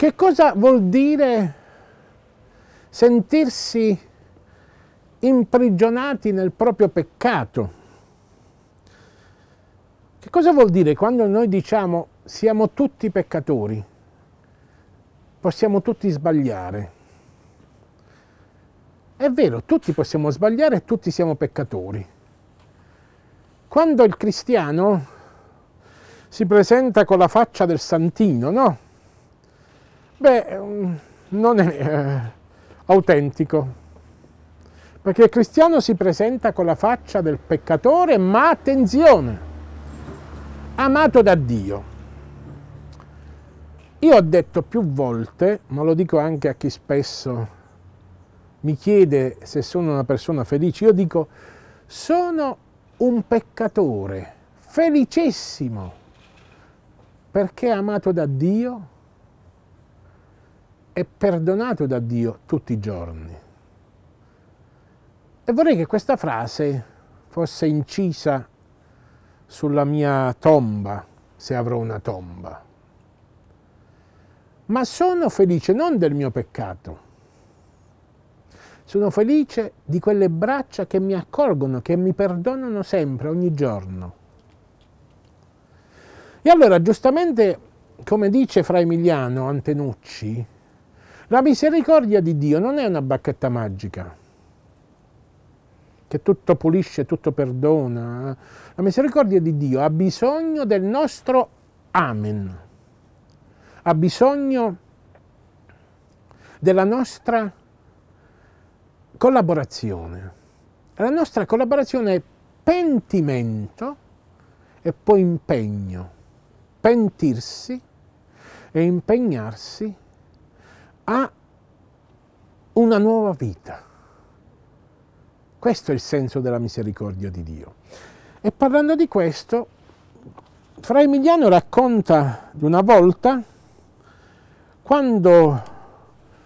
Che cosa vuol dire sentirsi imprigionati nel proprio peccato? Che cosa vuol dire quando noi diciamo siamo tutti peccatori? Possiamo tutti sbagliare. È vero, tutti possiamo sbagliare e tutti siamo peccatori. Quando il cristiano si presenta con la faccia del santino, no? Beh, mm, non è eh, autentico, perché il cristiano si presenta con la faccia del peccatore, ma attenzione, amato da Dio. Io ho detto più volte, ma lo dico anche a chi spesso mi chiede se sono una persona felice, io dico sono un peccatore felicissimo perché amato da Dio è perdonato da Dio tutti i giorni. E vorrei che questa frase fosse incisa sulla mia tomba, se avrò una tomba. Ma sono felice non del mio peccato, sono felice di quelle braccia che mi accolgono, che mi perdonano sempre, ogni giorno. E allora, giustamente, come dice Fra Emiliano Antenucci, la misericordia di Dio non è una bacchetta magica che tutto pulisce, tutto perdona. Eh? La misericordia di Dio ha bisogno del nostro amen, ha bisogno della nostra collaborazione. La nostra collaborazione è pentimento e poi impegno, pentirsi e impegnarsi ha una nuova vita. Questo è il senso della misericordia di Dio. E parlando di questo, Fra Emiliano racconta di una volta quando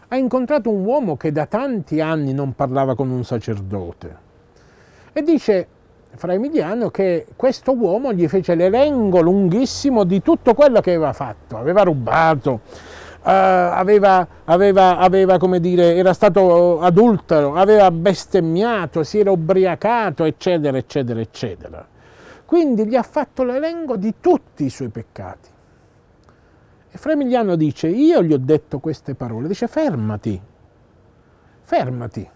ha incontrato un uomo che da tanti anni non parlava con un sacerdote e dice Fra Emiliano che questo uomo gli fece l'elenco lunghissimo di tutto quello che aveva fatto, aveva rubato, eh, aveva, aveva, aveva, come dire, era stato adultero, aveva bestemmiato, si era ubriacato, eccetera, eccetera, eccetera. Quindi gli ha fatto l'elenco di tutti i suoi peccati. E Fremigliano dice, io gli ho detto queste parole, dice fermati, fermati,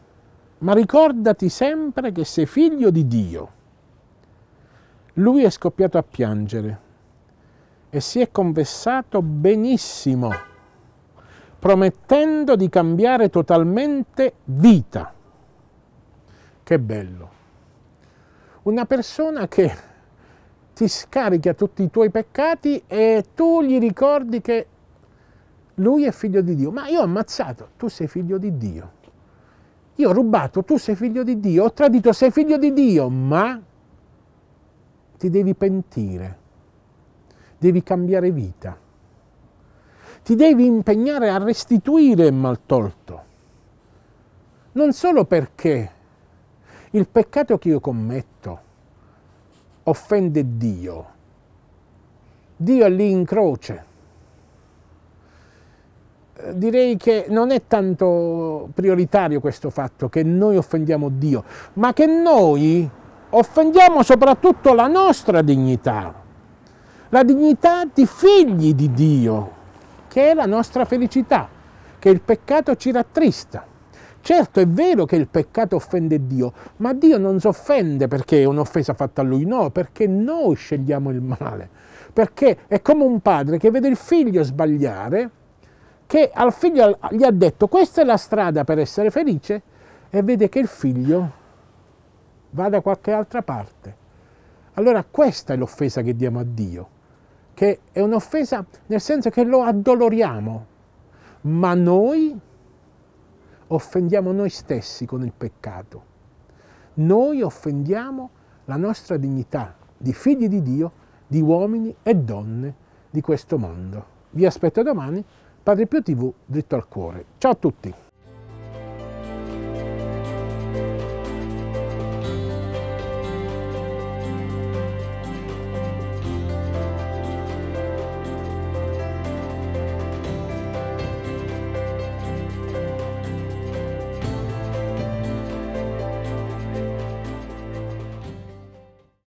ma ricordati sempre che sei figlio di Dio. Lui è scoppiato a piangere e si è confessato benissimo promettendo di cambiare totalmente vita. Che bello! Una persona che ti scarica tutti i tuoi peccati e tu gli ricordi che lui è figlio di Dio. Ma io ho ammazzato, tu sei figlio di Dio. Io ho rubato, tu sei figlio di Dio, ho tradito, sei figlio di Dio, ma ti devi pentire, devi cambiare vita ti devi impegnare a restituire il mal tolto. Non solo perché il peccato che io commetto offende Dio, Dio è lì in croce. Direi che non è tanto prioritario questo fatto che noi offendiamo Dio, ma che noi offendiamo soprattutto la nostra dignità, la dignità di figli di Dio che è la nostra felicità, che il peccato ci rattrista. Certo è vero che il peccato offende Dio, ma Dio non si offende perché è un'offesa fatta a Lui, no, perché noi scegliamo il male. Perché è come un padre che vede il figlio sbagliare, che al figlio gli ha detto questa è la strada per essere felice e vede che il figlio va da qualche altra parte. Allora questa è l'offesa che diamo a Dio che è un'offesa nel senso che lo addoloriamo, ma noi offendiamo noi stessi con il peccato. Noi offendiamo la nostra dignità di figli di Dio, di uomini e donne di questo mondo. Vi aspetto domani, Padre Pio TV, dritto al cuore. Ciao a tutti!